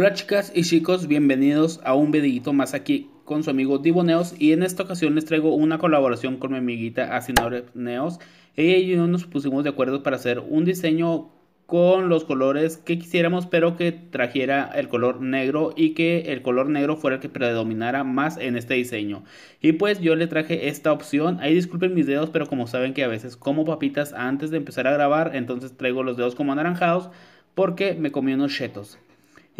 Hola chicas y chicos, bienvenidos a un videito más aquí con su amigo Diboneos y en esta ocasión les traigo una colaboración con mi amiguita Asinore Neos. Ella y yo nos pusimos de acuerdo para hacer un diseño con los colores que quisiéramos pero que trajera el color negro y que el color negro fuera el que predominara más en este diseño. Y pues yo le traje esta opción, ahí disculpen mis dedos pero como saben que a veces como papitas antes de empezar a grabar entonces traigo los dedos como anaranjados porque me comí unos chetos.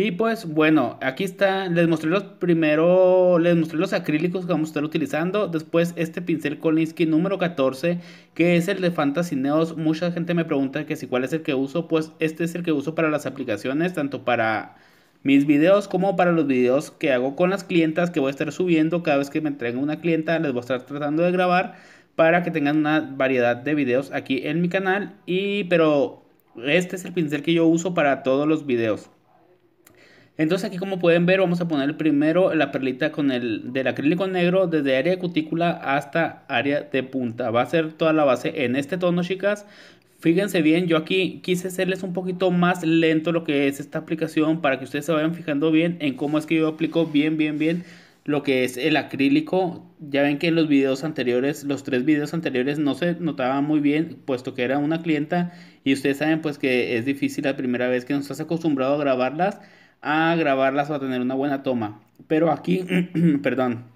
Y pues bueno, aquí está, les mostré los primero, les mostré los acrílicos que vamos a estar utilizando, después este pincel Kolinsky número 14, que es el de Fantasy Neos, mucha gente me pregunta que si cuál es el que uso, pues este es el que uso para las aplicaciones, tanto para mis videos como para los videos que hago con las clientas que voy a estar subiendo cada vez que me entreguen una clienta, les voy a estar tratando de grabar para que tengan una variedad de videos aquí en mi canal y pero este es el pincel que yo uso para todos los videos. Entonces aquí como pueden ver vamos a poner primero la perlita con el del acrílico negro desde área de cutícula hasta área de punta. Va a ser toda la base en este tono chicas. Fíjense bien, yo aquí quise hacerles un poquito más lento lo que es esta aplicación para que ustedes se vayan fijando bien en cómo es que yo aplico bien, bien, bien lo que es el acrílico. Ya ven que en los videos anteriores, los tres videos anteriores no se notaba muy bien, puesto que era una clienta y ustedes saben pues que es difícil la primera vez que nos has acostumbrado a grabarlas a grabarlas o a tener una buena toma. Pero aquí, perdón,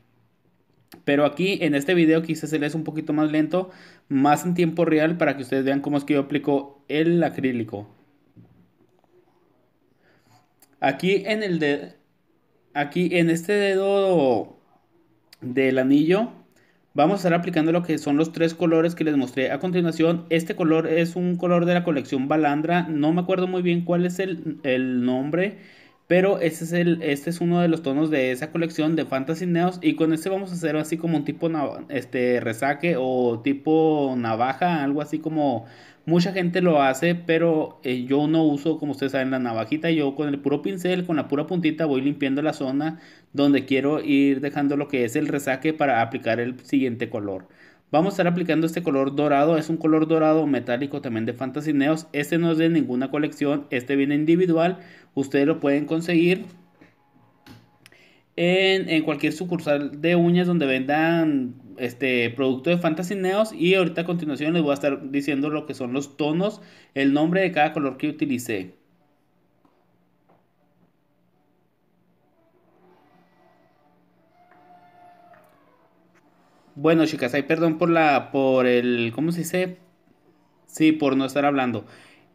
pero aquí en este video quise hacerles un poquito más lento, más en tiempo real para que ustedes vean cómo es que yo aplico el acrílico. Aquí en el de aquí en este dedo del anillo vamos a estar aplicando lo que son los tres colores que les mostré a continuación. Este color es un color de la colección Balandra, no me acuerdo muy bien cuál es el, el nombre pero este es, este es uno de los tonos de esa colección de Fantasy Neos. Y con este vamos a hacer así como un tipo este, resaque o tipo navaja, algo así como mucha gente lo hace, pero eh, yo no uso, como ustedes saben, la navajita. Yo con el puro pincel, con la pura puntita, voy limpiando la zona donde quiero ir dejando lo que es el resaque para aplicar el siguiente color. Vamos a estar aplicando este color dorado, es un color dorado metálico también de Fantasy Neos. Este no es de ninguna colección, este viene individual. Ustedes lo pueden conseguir en, cualquier sucursal de uñas donde vendan este producto de Fantasy Neos. Y ahorita a continuación les voy a estar diciendo lo que son los tonos, el nombre de cada color que utilicé. Bueno, chicas, hay perdón por la por el ¿cómo se dice? Sí, por no estar hablando.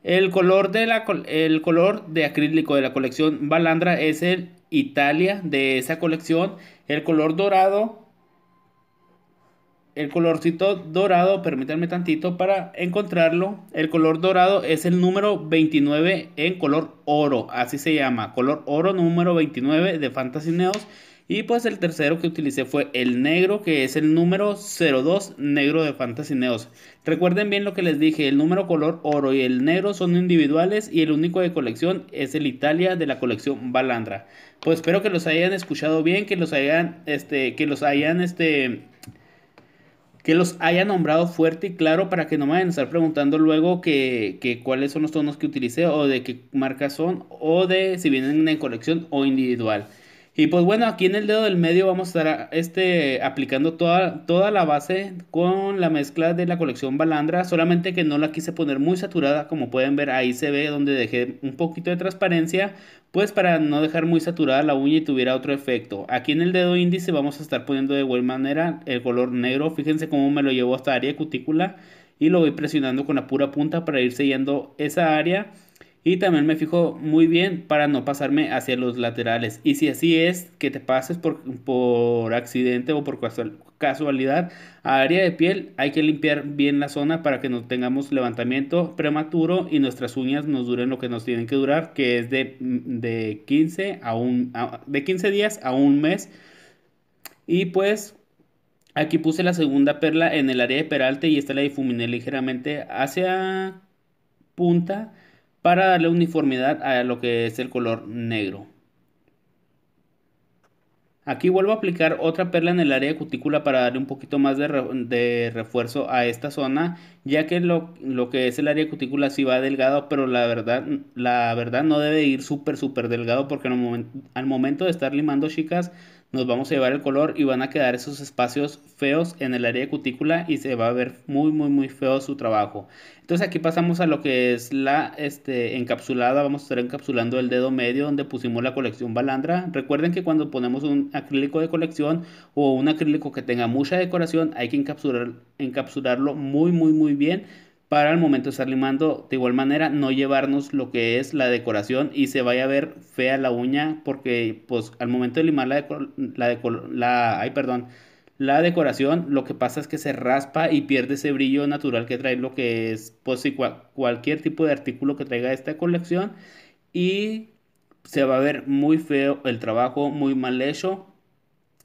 El color de la el color de acrílico de la colección Balandra es el Italia de esa colección, el color dorado el colorcito dorado, permítanme tantito para encontrarlo. El color dorado es el número 29 en color oro, así se llama, color oro número 29 de Fantasy Neos. Y pues el tercero que utilicé fue el negro, que es el número 02 negro de Fantasy Neos. Recuerden bien lo que les dije, el número color oro y el negro son individuales y el único de colección es el Italia de la colección Balandra. Pues espero que los hayan escuchado bien, que los hayan, este, que los hayan, este, que los hayan nombrado fuerte y claro para que no me vayan a estar preguntando luego que, cuáles son los tonos que utilicé o de qué marca son o de si vienen en colección o individual. Y pues bueno, aquí en el dedo del medio vamos a estar ah, este, aplicando toda, toda la base con la mezcla de la colección Balandra, solamente que no la quise poner muy saturada, como pueden ver ahí se ve donde dejé un poquito de transparencia, pues para no dejar muy saturada la uña y tuviera otro efecto. Aquí en el dedo índice vamos a estar poniendo de igual manera el color negro, fíjense cómo me lo llevo hasta área cutícula y lo voy presionando con la pura punta para ir sellando esa área y también me fijo muy bien para no pasarme hacia los laterales. Y si así es, que te pases por, accidente o por casualidad a área de piel, hay que limpiar bien la zona para que no tengamos levantamiento prematuro y nuestras uñas nos duren lo que nos tienen que durar, que es de, 15, a de 15 días a un mes. Y pues Aquí puse la segunda perla en el área de peralte y esta la difuminé ligeramente hacia punta para darle uniformidad a lo que es el color negro. Aquí vuelvo a aplicar otra perla en el área de cutícula para darle un poquito más de, refuerzo a esta zona, ya que lo, que es el área cutícula sí va delgado, pero la verdad, la verdad no debe ir súper súper delgado porque al momento de estar limando chicas nos vamos a llevar el color y van a quedar esos espacios feos en el área de cutícula y se va a ver muy muy muy feo su trabajo. Entonces aquí pasamos a lo que es la este, encapsulada, vamos a estar encapsulando el dedo medio donde pusimos la colección balandra. Recuerden que cuando ponemos un acrílico de colección o un acrílico que tenga mucha decoración hay que encapsular, encapsularlo muy muy muy bien para el momento de estar limando, de igual manera, no llevarnos lo que es la decoración y se vaya a ver fea la uña, porque pues al momento de limar la, perdón, la decoración, lo que pasa es que se raspa y pierde ese brillo natural que trae lo que es pues, cualquier tipo de artículo que traiga esta colección y se va a ver muy feo el trabajo, muy mal hecho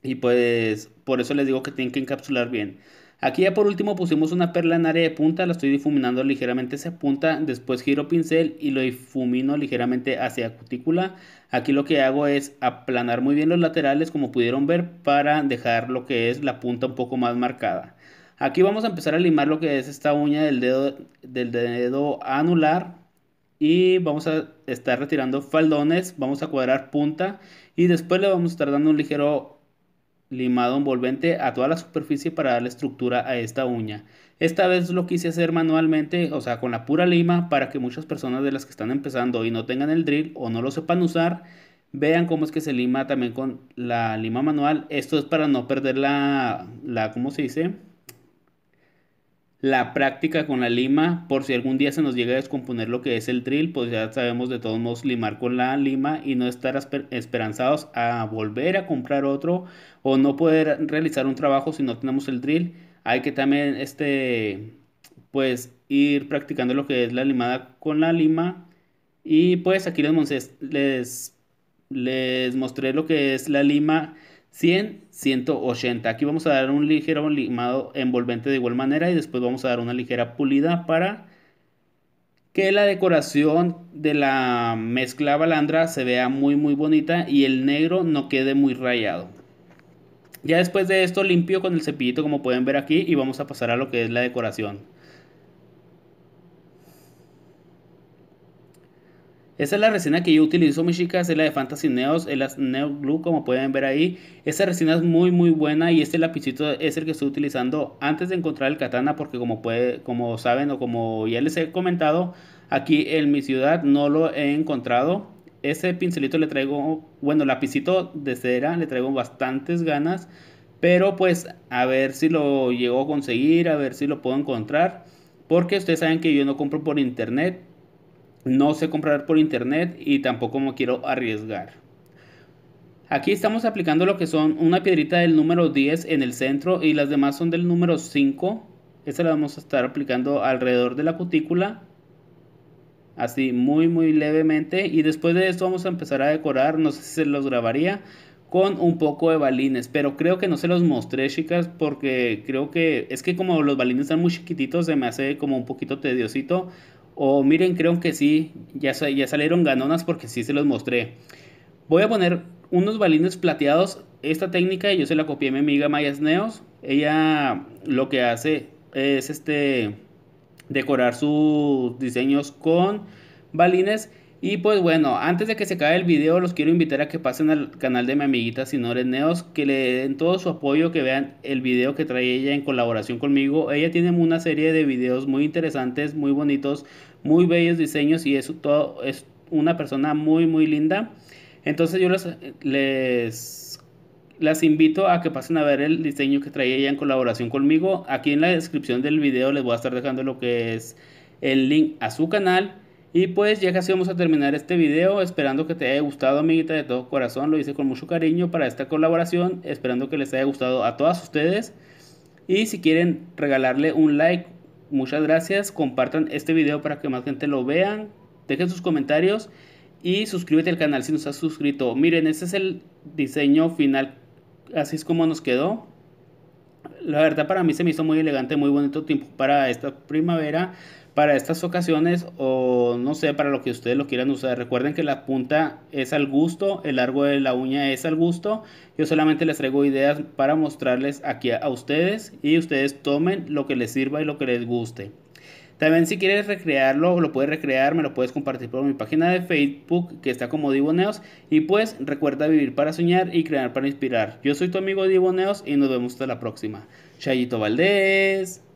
y pues por eso les digo que tienen que encapsular bien. Aquí ya por último pusimos una perla en área de punta, la estoy difuminando ligeramente esa punta, después giro pincel y lo difumino ligeramente hacia cutícula. Aquí lo que hago es aplanar muy bien los laterales como pudieron ver para dejar lo que es la punta un poco más marcada. Aquí vamos a empezar a limar lo que es esta uña del dedo, del dedo anular y vamos a estar retirando faldones, vamos a cuadrar punta y después le vamos a estar dando un ligero limado envolvente a toda la superficie para darle estructura a esta uña. Esta vez lo quise hacer manualmente, o sea, con la pura lima, para que muchas personas de las que están empezando y no tengan el drill o no lo sepan usar, vean cómo es que se lima también con la lima manual. Esto es para no perder la, la ¿cómo se dice? la práctica con la lima, por si algún día se nos llega a descomponer lo que es el drill, pues ya sabemos de todos modos limar con la lima y no estar esperanzados a volver a comprar otro o no poder realizar un trabajo si no tenemos el drill. Hay que también este pues ir practicando lo que es la limada con la lima y pues aquí les les mostré lo que es la lima 100, 180. Aquí vamos a dar un ligero limado envolvente de igual manera y después vamos a dar una ligera pulida para que la decoración de la mezcla balandra se vea muy muy bonita y el negro no quede muy rayado. Ya después de esto limpio con el cepillito como pueden ver aquí y vamos a pasar a lo que es la decoración. Esa es la resina que yo utilizo, mis chicas, es la de Fantasy Neos, el Neo Glue, como pueden ver ahí. Esa resina es muy, muy buena y este lapicito es el que estoy utilizando antes de encontrar el katana, porque como, puede, como saben o como ya les he comentado, aquí en mi ciudad no lo he encontrado. Ese pincelito le traigo, bueno, lapicito de cera, le traigo bastantes ganas, pero pues a ver si lo llego a conseguir, a ver si lo puedo encontrar, porque ustedes saben que yo no compro por internet, no sé comprar por internet y tampoco me quiero arriesgar. Aquí estamos aplicando lo que son una piedrita del número 10 en el centro y las demás son del número 5. Esta la vamos a estar aplicando alrededor de la cutícula. Así muy muy levemente y después de esto vamos a empezar a decorar, no sé si se los grabaría, con un poco de balines, pero creo que no se los mostré, chicas, porque creo que es que como los balines están muy chiquititos, se me hace como un poquito tediosito o miren, creo que sí, ya, ya salieron ganonas porque sí se los mostré. Voy a poner unos balines plateados. Esta técnica yo se la copié a mi amiga Maya Neos. Ella lo que hace es este decorar sus diseños con balines y pues bueno, antes de que se acabe el video, los quiero invitar a que pasen al canal de mi amiguita Sinores Neos, que le den todo su apoyo, que vean el video que trae ella en colaboración conmigo. Ella tiene una serie de videos muy interesantes, muy bonitos, muy bellos diseños y es, todo, es una persona muy, muy linda. Entonces yo les las invito a que pasen a ver el diseño que trae ella en colaboración conmigo. Aquí en la descripción del video les voy a estar dejando lo que es el link a su canal y pues ya casi vamos a terminar este video, esperando que te haya gustado amiguita de todo corazón, lo hice con mucho cariño para esta colaboración, esperando que les haya gustado a todas ustedes. Y si quieren regalarle un like, muchas gracias, compartan este video para que más gente lo vean, dejen sus comentarios y suscríbete al canal si no estás suscrito. Miren, este es el diseño final, así es como nos quedó la verdad para mí se me hizo muy elegante, muy bonito tiempo para esta primavera, para estas ocasiones o no sé, para lo que ustedes lo quieran usar. Recuerden que la punta es al gusto, el largo de la uña es al gusto. Yo solamente les traigo ideas para mostrarles aquí a, a ustedes y ustedes tomen lo que les sirva y lo que les guste. También si quieres recrearlo, lo puedes recrear, me lo puedes compartir por mi página de Facebook que está como Divoneos. Y pues recuerda vivir para soñar y crear para inspirar. Yo soy tu amigo Divoneos y nos vemos hasta la próxima. Chayito Valdés.